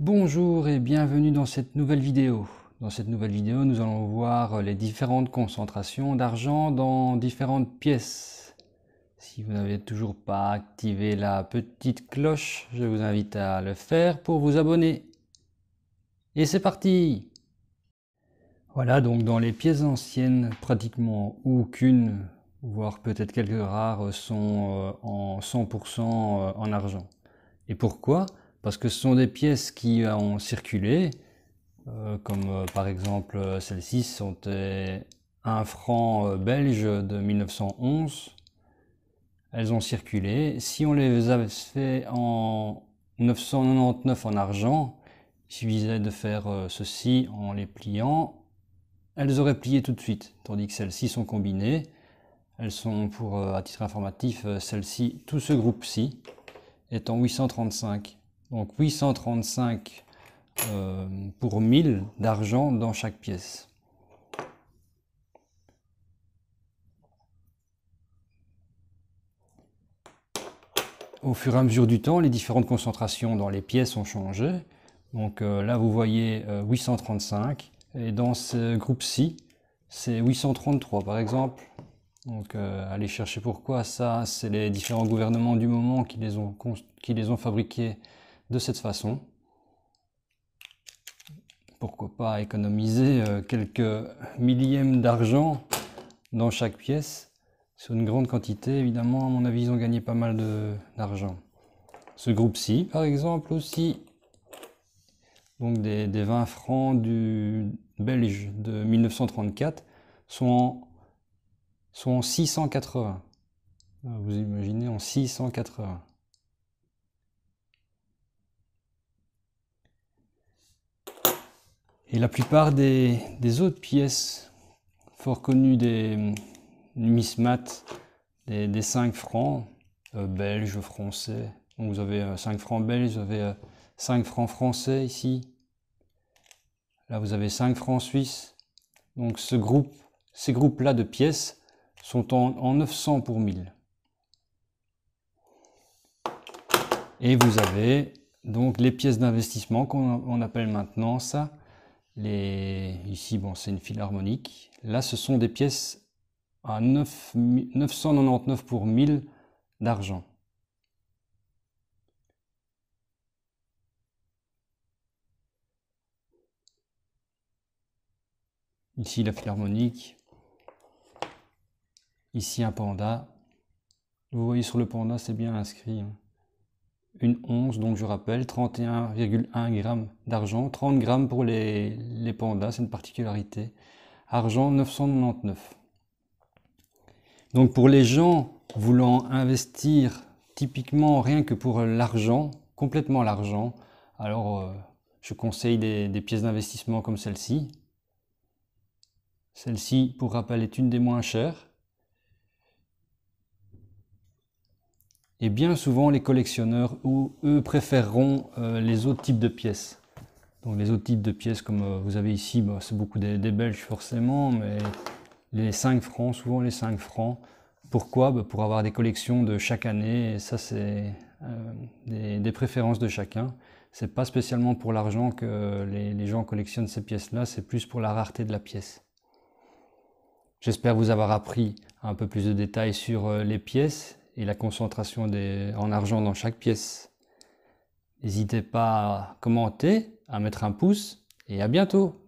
Bonjour et bienvenue dans cette nouvelle vidéo. Dans cette nouvelle vidéo, nous allons voir les différentes concentrations d'argent dans différentes pièces. Si vous n'avez toujours pas activé la petite cloche, je vous invite à le faire pour vous abonner. Et c'est parti Voilà donc dans les pièces anciennes, pratiquement aucune, voire peut-être quelques rares, sont euh, en 100% euh, en argent. Et pourquoi parce que ce sont des pièces qui ont circulé, euh, comme euh, par exemple euh, celles-ci sont un franc belge de 1911. Elles ont circulé. Si on les avait fait en 999 en argent, il suffisait de faire ceci en les pliant. Elles auraient plié tout de suite, tandis que celles-ci sont combinées. Elles sont, pour, à titre informatif, celles-ci, tout ce groupe-ci est en 835. Donc 835 euh, pour 1000 d'argent dans chaque pièce. Au fur et à mesure du temps, les différentes concentrations dans les pièces ont changé. Donc euh, là, vous voyez 835. Euh, et dans ce groupe-ci, c'est 833 par exemple. Donc allez chercher pourquoi ça, c'est les différents gouvernements du moment qui les ont fabriqués de cette façon. Pourquoi pas économiser euh, quelques millièmes d'argent dans chaque pièce sur une grande quantité. Évidemment, à mon avis, ils ont gagné pas mal d'argent. Ce groupe-ci, par exemple, aussi, donc des, 20 francs du belge de 1934, sont sont en 680. Vous imaginez en 680. Et la plupart des, autres pièces fort connues des hum, Mismat, des, 5 francs, euh, belges, français. Donc vous avez 5 euh, francs belges, vous avez 5 euh, francs français ici. Là vous avez 5 francs suisses. Donc ces groupes-là de pièces sont en, en 900 pour 1000. Et vous avez donc les pièces d'investissement qu'on appelle maintenant ça, les... Ici, bon, c'est une philharmonique. Là, ce sont des pièces à 9... 999 pour 1000 d'argent. Ici, la philharmonique. Ici, un panda. Vous voyez sur le panda, c'est bien inscrit. Hein une once, donc je rappelle, 31,1 g d'argent, 30 grammes pour les, pandas, c'est une particularité. Argent 999. Donc pour les gens voulant investir typiquement rien que pour l'argent, complètement l'argent, alors euh, je conseille des pièces d'investissement comme celle-ci. Celle-ci, pour rappel, est une des moins chères. Et bien souvent, les collectionneurs, eux, préféreront euh, les autres types de pièces. Donc les autres types de pièces, comme euh, vous avez ici, bah, c'est beaucoup des, Belges forcément, mais les 5 francs, souvent les 5 francs. Pourquoi bah, Pour avoir des collections de chaque année, et ça c'est euh, des, préférences de chacun. n'est pas spécialement pour l'argent que les, gens collectionnent ces pièces-là, c'est plus pour la rareté de la pièce. J'espère vous avoir appris un peu plus de détails sur les pièces et la concentration en argent dans chaque pièce. N'hésitez pas à commenter, à mettre un pouce et à bientôt